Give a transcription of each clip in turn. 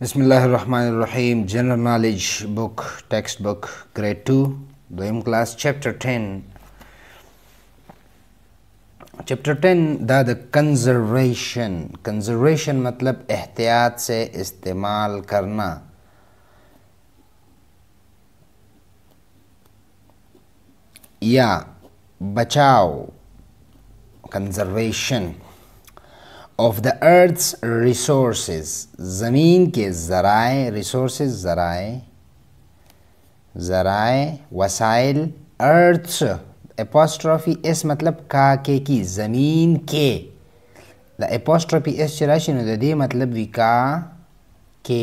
बिस्मिल्लाहिर्रहमानिर्रहीम general knowledge book text book grade two दोम class chapter ten chapter ten the the conservation conservation मतलब एहतियात से इस्तेमाल करना या बचाओ conservation of the earth's resource ज़मीन के ज़राए रिसोर्स ज़राए ज़राए वसाइल अर्थ्स एपोस्ट्रॉफी एस मतलब का के की ज़मीन के द एपोस्ट्रॉफी एस चिराशी नुदे मतलब विका के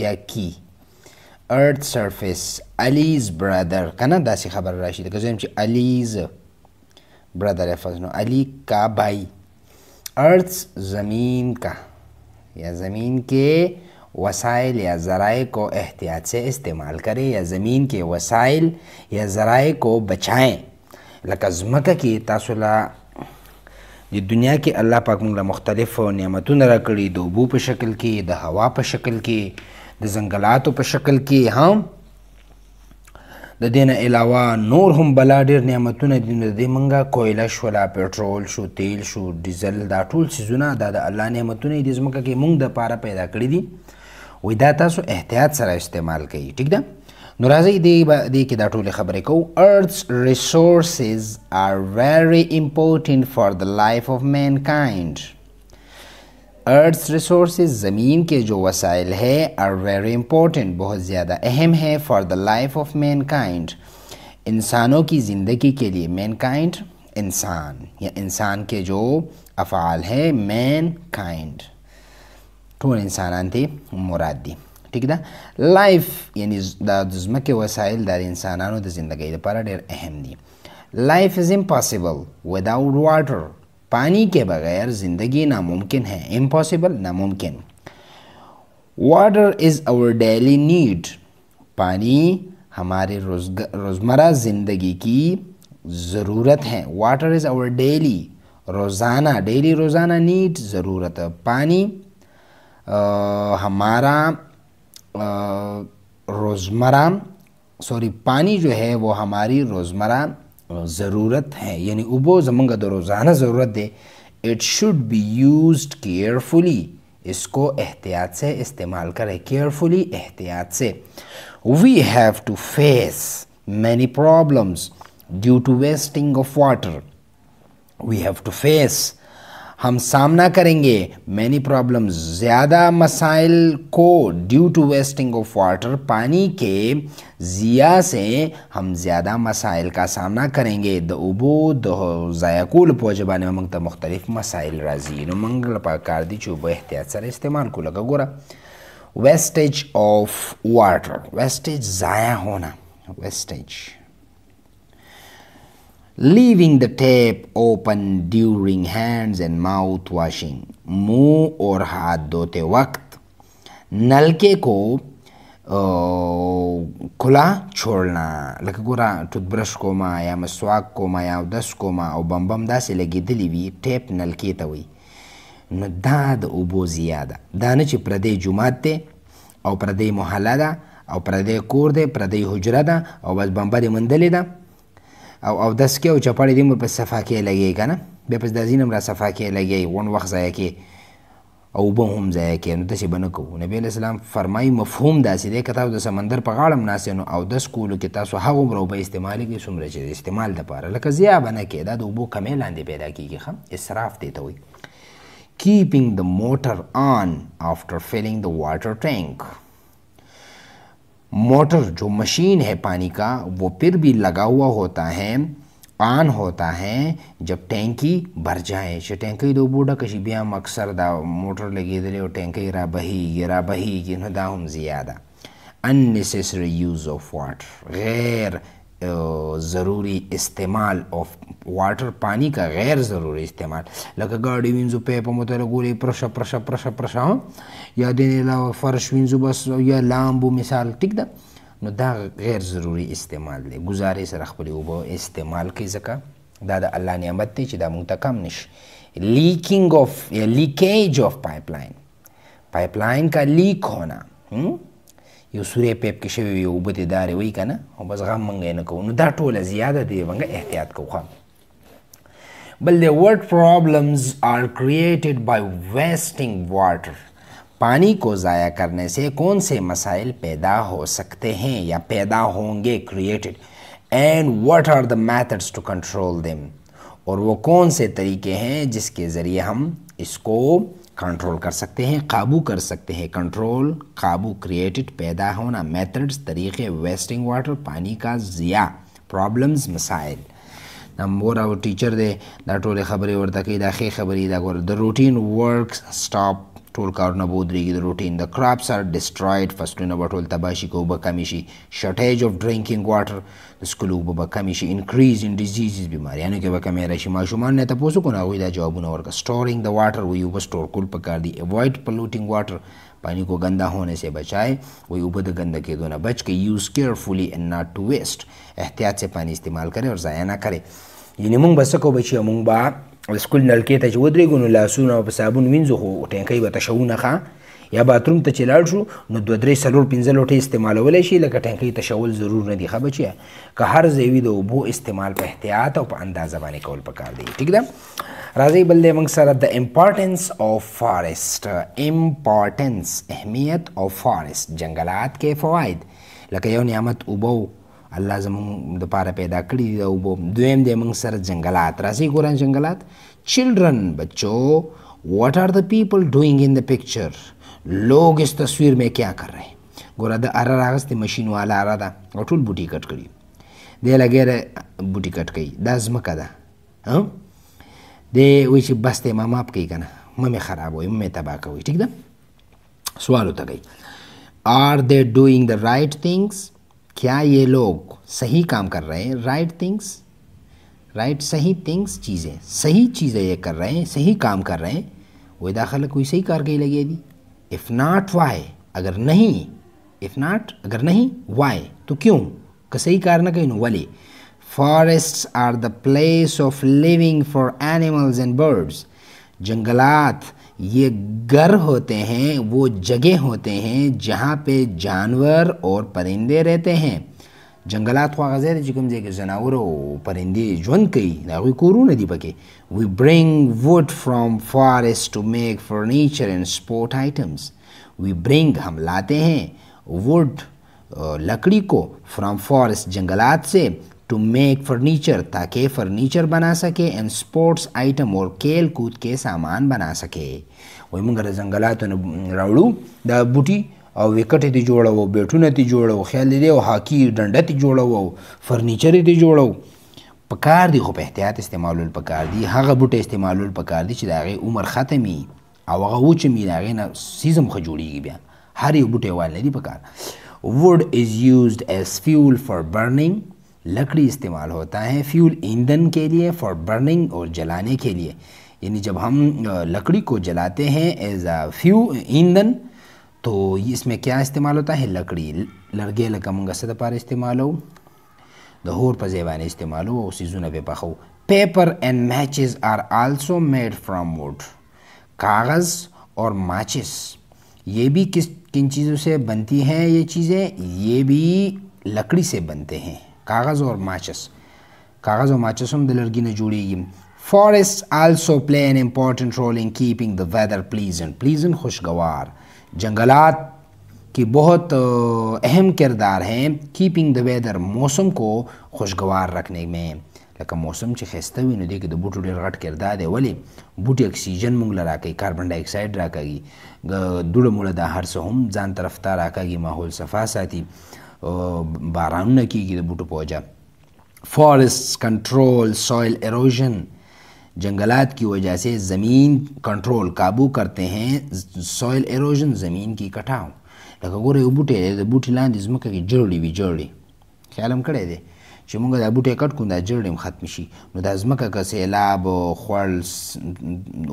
या की अर्थ सरफेस अलीज ब्रदर कना दासी खबर राशि अलीज ब्रदर है फजनो अली का भाई ارتس ज़मीन का या ज़मीन के वसाइल या ज़राए को एहतियात से इस्तेमाल करें या ज़मीन के वसाइल या ज़राए को बचाएँ لکه ځمکه کې تاسو له د دنیا کې الله پاک موږ له مختلفو نعمتونو راکړي د اوبو په شکل کې د هوا په شکل کې د ځنګلاتو په شکل کې هم د دین علاوه نور هم بلا ډیر نعمتونه دي د دې منګه کوئله شولا پېټرول شو تیل شو ډیزل دا ټول سیزونه دا د الله نعمتونه دي ځمکه کې موږ د پاره پیدا کړی دي وای دا تاسو احتیاط سره استعمال کړئ ټیک ده نو راځي دې دې کې دا ټول خبرې کوو ارث ریسورسز ار ویری امپورټنت فار د لایف اف مینکایند अर्थ रिसोर्स ज़मीन के जो वसाइल है आर वेरी इम्पोर्टेंट बहुत ज़्यादा अहम है for the life of mankind इंसानों की ज़िंदगी के लिए मैनकाइंड इंसान या इंसान के जो अफ़ाल है मैन काइंड ठून इंसान थे मुरादी ठीक है ना लाइफ यानी दुजमा के वसाइल दर इंसानों की तो ज़िंदगी तो पर डेर अहम the life is impossible without water पानी के बगैर ज़िंदगी नामुमकिन है इम्पॉसिबल नामुमकिन water is our daily need पानी हमारे रोज़मर्रा ज़िंदगी की ज़रूरत है वाटर इज़ आवर डेली रोज़ाना डेली रोज़ाना नीड ज़रूरत पानी आ, हमारा रोज़मर्रा सॉरी पानी जो है वो हमारी रोज़मर्रा ज़रूरत हैं यानी उबो जमंग रोज़ाना ज़रूरत दे it should be use carefully इसको एहतियात से इस्तेमाल करें केयरफुली एहतियात से we have to face many problems due to wasting of water we have to face हम सामना करेंगे मैनी प्रॉब्लम ज़्यादा मसाइल को due to wasting of water पानी के ज़िया से हम ज़्यादा मसाइल का सामना करेंगे द उबो द ज़ायकुल मंगता मुख्तलिफ मसाइल राजी मंगल पाकार दी चुब एहतियात सर इस्तेमाल को लगा गोरा वेस्टेज ऑफ वाटर वेस्टेज ज़ाया होना wastage leaving the tap open during hands and mouth washing मुंह और हाथ धोते वक्त नलके को खुला छोड़ना لکه ګوره ټوتبرش کومه یا مسواک کومه یا اودس کومه او بمبم داسې لګېدلي وي ټیپ نلکې ته وي نو دا د اوبو ضیا ده دا نه چې پردی جومات دی او پردی محله ده او پردی کور دی پردی حجره ده او بس بمبه دې موندلې ده او او دس کې او چپړې دې مو په صفه کې لګي کنه بیا پس د زینم را صفه کې لګي ون وخت ځای کې او به هم ځای کې نو داسې بنه کوو نبی علیه السلام فرمایي مفهوم داسې دی که تاسو د سمندر په غاړه ناست نو او دس کولو کې تاسو هغومره اوبه استعمال کړئ څومره چې د استعمال دپاره لکه ضیا به نه کې دا د اوبو کمی لاندې پیدا کېږي ښه اصراف دې ته وایي keeping the motor on after filling the water tank motor जो मशीन है पानी का वो फिर भी लगा हुआ होता है ऑन होता है जब टैंकी भर जाए जो टैंकी दो तो बूढ़ा कशी भी हम अक्सर दा मोटर दे रहे और टैंकी रा बही ये रा बही ये दा हम ज़्यादा अननेसेसरी यूज़ ऑफ वाटर गैर ضروری استعمال آف واټر پانی کا غیر ضروری استعمال لکه ګاډي وینځو په په متل ګوري پرش پرش پرش پرش یا دین علاوه فرش وینځو بس یا لامبو مثال ټیک ده نو دا غیر ضروری استعمال دی گزارې سره خپل اوبه استعمال کوي ځکه دا د الله نعمت دی چې دا مونږ ته کم نشي لیکینگ آف لیکیج آف پایپ लाइन पाइपलाइन का लीक होना हुँ? یو سورې پیپ کې شوی یو بده دارې وای کنه او بس غم منګې نه کوو نو دا ټوله زیاده دی منګه احتیاط کوو بل دی ورډ problems are created by wasting water पानी को ज़ाया करने से कौन से मसाइल पैदा हो सकते हैं या पैदा होंगे created and what are the methods to control them और वो कौन से तरीके हैं जिसके ज़रिए हम इसको कंट्रोल कर सकते हैं काबू कर सकते हैं कंट्रोल काबू क्रिएटेड पैदा होना मेथड्स तरीके वेस्टिंग वाटर पानी का ज़िया प्रॉब्लम्स मसाइल नंबर वो टीचर दे दा टोले खबरें और तकी दा खबरी दा गोर द रूटीन वर्क स्टॉप ټول کارونه به ودرېږي د روټین د کراپس آر ډسټراید فصلونه به ټول تباه شي که اوبه کمې شي شارټیج آف ډرینکینګ واټر د څښلو اوبه به کمې شي انکریز ان ډیزیزز بیماریانو کې به کمې راشي ماشومان نه تپوس وکړو نو هغوی دا جوابونه ورکړه سټورینګ د واټر وایي اوبه سټور کول پکار دي اوایډ پلوټینګ واټر पानी को गंदा होने से बचाए वही उबद गंद के दोना बच के use carefully and not to waste एहतियात से पानी इस्तेमाल करें और ज़ाया ना करें यानी मूँग बस को बचिए मूँग बा سکول نلکې ته چې ودرېږو نو لاسونه په صابون وینځو خو ټینکۍ به تشوونه ښه یا باتروم ته چې لاړ شو نو دوه درې څلور پنځه لوټې استعمالولی شي لکه ټینکۍ تشول ضرور نه دي ښه بچیه که هر ځای وي د اوبو استعمال په احتیاط او په اندازه باندې کول پکار دی ټیک ده راځئ بل دی موږ سره د امپارټینس آف فارسټ امپارټینس اهمیت آف فارسټ جنګلات کې فواید لکه یو نعمت اوبه الله زمونږ د پاره پیدا کړی دی او دویم دی موږ سره جنگلات راځي ګوران جنگلات چلډرن بچو واٹ آر د پیپل ډوئنګ ان د پکچر لوگ اس تصویر میں کیا کر رہے ہیں ګوره د اره راغستې ماشین والا اره ده او ټول بوټي کټ کړي دی لګیره بوټي کټ کوي دا ځمکه ده دی وایي چې بس دی ما ماپ کوي که نه ممې خرابوي ممې تباه کوي ټیک ده سوالو ته کوي آر دی ډوینګ د رایټ تھنګس क्या ये लोग सही काम कर रहे हैं राइट थिंग्स राइट सही थिंग्स चीज़ें सही चीज़ें ये कर रहे हैं सही काम कर रहे हैं वो दाखिल कोई सही कारगई लगी यदि इफ़ नाट वाई अगर नहीं इफ़ नाट अगर नहीं वाई तो क्यों सही सही कारण कहीं वाली forest are the place of living for animals and birds जंगलात ये घर होते हैं वो जगह होते हैं जहाँ पे जानवर और परिंदे रहते हैं जंगलात को आगे चिकम जे के जनावर परिंदे जन कई नागरी कोरू नदी पके we bring wood from forest to make furniture and sport items we bring हम लाते हैं वुड लकड़ी को फ्रॉम फॉरेस्ट जंगलात से टू मेक फर्नीचर ताकि फर्नीचर बना सके एंड स्पोर्ट्स आइटम और खेल कूद के सामान बना सके وای مونږ د ځنګلاتو نه راوړو دا بوټي او وکټې دې جوړو بیټونه دې جوړو خیال دې او هاکی ډنډه دې جوړو فرنیچر دې جوړو پکار دی خو په احتیاط استعمالول پکار دی هغه بوټي استعمالول پکار دی چې دا غي عمر ختمي او هغه و چې می دا غي نه سیزم خو جوړیږي بیا هر یو بوټي وال لري پکار wood is used as fuel for burning लकड़ी इस्तेमाल होता है फ्यूल ईंधन के लिए फॉर बर्निंग और जलाने के लिए यानी जब हम लकड़ी को जलाते हैं एज आ फ्यू ईंधन तो इसमें क्या इस्तेमाल होता है लकड़ी लड़गे लकमंग सदपार इस्तेमाल हो दहोर पजेवान इस्तेमाल हो उसी जुन पे पखो paper and matches are also made from wood कागज़ और माचिस ये भी किस किन चीज़ों से बनती हैं ये चीज़ें ये भी लकड़ी से बनते हैं کاغذ اور ماچس کاغذ او ماچس هم د لرګي نه جوړیږي forests also play an important role in keeping the weather pleasant pleasant خوشگوار جنگلات کی بہت اہم کردار ہیں کیپنگ دا ویدر موسم کو خوشگوار رکھنے میں لکه موسم چې خسته وي نو دې کې د بوټو ډېر غټ کردار دی ولې بوټي اکسیجن موږ له راکوي کاربن ډای اکساید راکوي دوړه موړه دا هر څه هم ځان طرف ته راکوي ماحول صفا ساتي බාරන්න की බුට पौजा फॉरेस्ट कंट्रोल सॉयल एरोजन जंगलात की वजह से ज़मीन कंट्रोल काबू करते हैं सॉइल एरोजन ज़मीन की कटाव लगा गोरे बूटे बूटी लांदी जमक की जोड़ी भी जोड़ी ख्याल हम खड़े थे چې موږ دا بوټي کټ کوو دا جړډم ختم شي نو دا ځمکه که سیلاب خوړ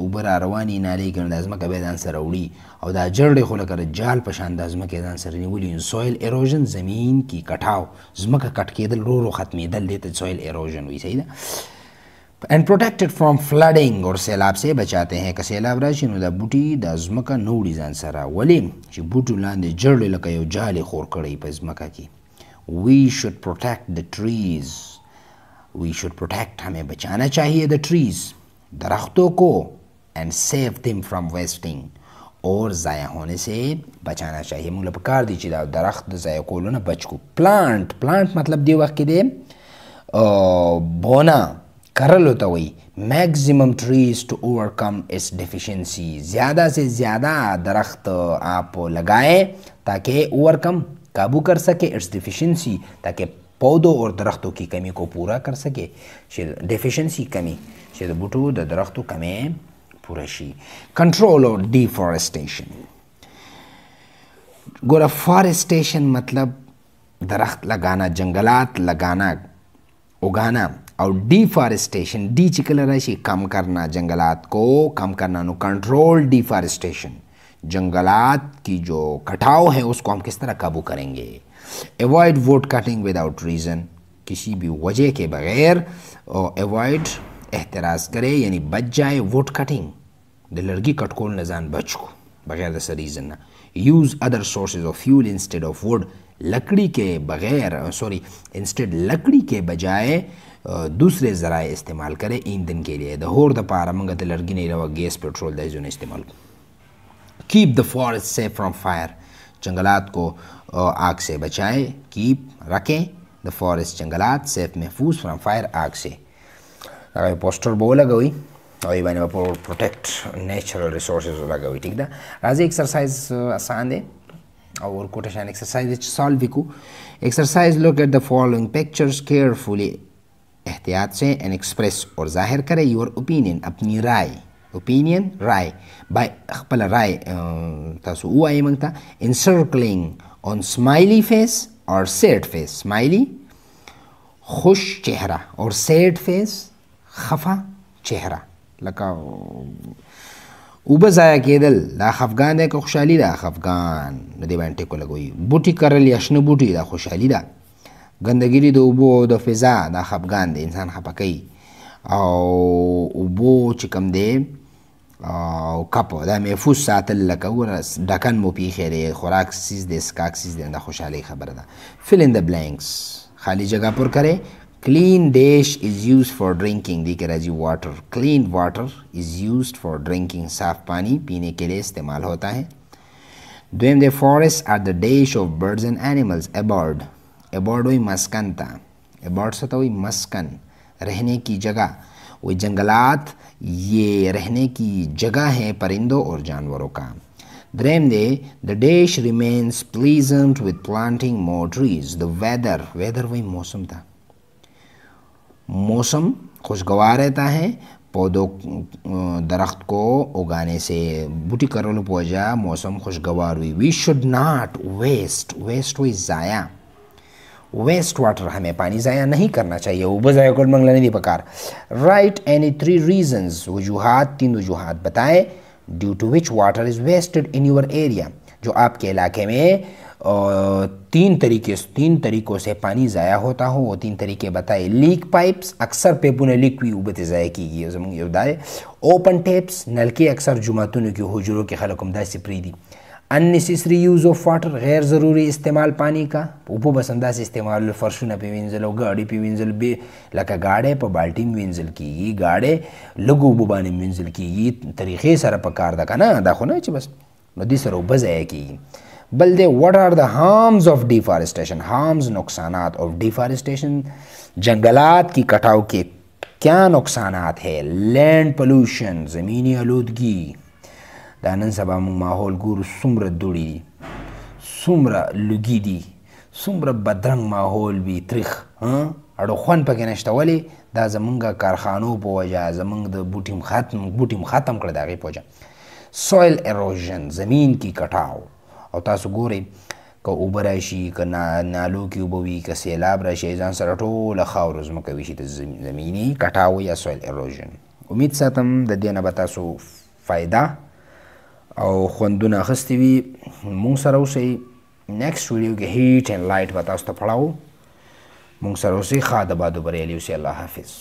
اوبه را روانې نالې کړي نو دا ځمکه بیا ځان سره وړي او دا جړډې خو لکه جال په شان دا ځمکې ځان سره نیولي نو سویل ایروژن زمین کې کټاو ځمکه کټ کېدل رو رو ختمېدل دې ته سویل ایروژن وایي صحیح ده एंड प्रोटेक्टेड फ्रॉम फ्लडिंग और سیلاب سے بچاتے ہیں که سیلاب راشي نو د بوټي د ځمکه نوړي ځان سره ولې چې بوټو لاندې جړل لکه یو جالي خور کړی په ځمکه کې we should protect the trees we should protect hame bachana chahiye the trees darakhton ko and save them from wasting or zaya hone se bachana chahiye mulab kar di chida darakh zaya kolo na bachko plant plant matlab de waqt de bona karal hota hui maximum trees to overcome its deficiencies zyada se zyada darakht aap lagaye taaki overcome काबू कर सके it's deficiency ताकि पौधों और दरख्तों की कमी को पूरा कर सके डिफिशेंसी कमी शेर बुटू द दरख्तों कमी शी कंट्रोल और डिफॉरेस्टेशन गोरा फॉरेस्टेशन मतलब दरख्त लगाना जंगलात लगाना उगाना और डिफॉरेस्टेशन डी चिकल राशि कम करना जंगलात को कम करना नो कंट्रोल डिफॉरेस्टेशन जंगलात की जो कटाव है उसको हम किस तरह काबू करेंगे avoid wood cutting without reason किसी भी वजह के बगैर एवॉड एहतराज़ करे यानी बच जाए वोट कटिंग द लड़की कटकोल नजान बच को बगैर दस रीज़न ना use other sources of fuel instead of wood लकड़ी के बगैर सॉरी इंस्टेड लकड़ी के बजाय दूसरे जराए इस्तेमाल करें ईंधन के लिए द होर द पारा मंगत तो लड़की नहीं रहा गैस पेट्रोल दहेजों ने इस्तेमाल को keep the forest safe from fire जंगलात को आग से बचाएं कीप रखें द फॉरेस्ट जंगलात सेफ महफूज फ्राम फायर आग से पोस्टर बो हुई और मैंने प्रोटेक्ट नेचुरल रिसोर्स लग हुई ठीक ना राजे एक्सरसाइज uh, आसान है और कोटेशन एक्सरसाइज सॉल्व भी को exercise look at the following pictures carefully एहतियात से एंड एक्सप्रेस और जाहिर करें योर ओपिनियन अपनी राय opinion رائے by خپل رائے تاسو وایي موږ ته encircling on smiley face or sad face smiley خوش چهره or sad face خفه چهره لکه اوبه ضایع کېدل دا خفګان دی که خوشحالي ده خفګان د دې باندې ټکو لګوي بوټي کرل یا شنه بوټي دا خوشحالي ده ګندګیری د اوبو د فضا دا خفګان دی انسان خفه کوي او اوبو چې کوم دی او کپو دا محفوظ ساتل لکه وګوره ډکن مو پیښی دی خوراک سیز دی سکاک سیز دی دا خوشحالۍ خبره ده فل ان د بلینکس خالی جگہ پر کریں clean dish is used for drinking दी के राजी water clean water is used for drinking साफ पानी पीने के लिए इस्तेमाल होता है दोम the forest are the dash of birds and animals abode abode हुई मस्कन था एबॉर्ड से तो हुई मस्कन रहने की जगह वो जंगलात ये रहने की जगह है परिंदों और जानवरों का the the dash remains pleasant with planting more trees the weather weather वही मौसम था मौसम खुशगवार रहता है पौधों दरख्त को उगाने से बूटी करोल पोजा मौसम खुशगवार हुई we should not waste waste हुई ज़ाया वेस्ट वाटर हमें पानी ज़ाया नहीं करना चाहिए वो ज़ाया मंगला नदी पकार राइट एनी थ्री रीज़न्स वजूहत तीन वजूहत बताएं due to which water is wasted in your area जो आपके इलाके में तीन तरीके तीन तरीक़ों से पानी ज़ाया होता हो वो तीन तरीके बताए लीक पाइप्स अक्सर ने लीक हुई उबत ज़ाया की गई ओपन टेप्स नलके अक्सर जुमातुन की हजरों के खलकुमदा सिप्री the unnecessary use of water गैर ज़रूरी इस्तेमाल पानी का उपो से इस्तेमाल फरशुन पे विंजल हो गाड़ी पे विंजल बे लका गाड़े पर बाल्टी में विंजल की गाड़े लघु बुबाने में विंजल की तरीके सारा पकार दा का ना दाखो ना बस नदी सर उब है कि बल दे what are the harms of deforestation harms नुकसान ऑफ डिफॉरेस्टेशन जंगलात की कटाव के क्या नुकसान है लैंड पोल्यूशन ज़मीनी आलूदगी دا نن سبا موږ ماحول ګورو څومره دوړي دي څومره لوګي دي څومره بدرنګ ماحول وي تریخ اړو خوند پکې نشته ولې دا زمونږ کارخانو په وجه زمونږ د بوټیم ختم بوټیم ختم کړ د هغې په وجه سویل اروژن زمین کې کټاو او تاسو ګورئ که اوبه راشي که نالو کې اوبه وي که سیلاب راشي ځان سره ټوله خاوره ځمکه ویشي د زمینی کټاو یا سویل اروژن امید ساتم د دې نه به تاسو فایده او خوندونه اخیستې وي مونږ سره اوسئ نیکسټ ویډیو کې هیټ اینډ لایټ به تاسو ته پړاو مونږ سره اوسئ ښه د بادو بریالي اوسئ الله حافظ